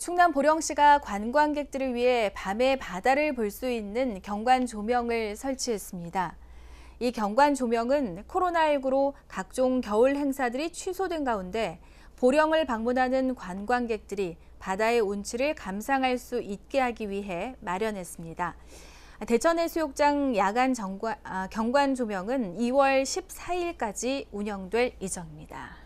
충남 보령시가 관광객들을 위해 밤에 바다를 볼 수 있는 경관 조명을 설치했습니다. 이 경관 조명은 코로나19로 각종 겨울 행사들이 취소된 가운데 보령을 방문하는 관광객들이 바다의 운치를 감상할 수 있게 하기 위해 마련했습니다. 대천해수욕장 야간 아, 경관 조명은 2월 14일까지 운영될 예정입니다.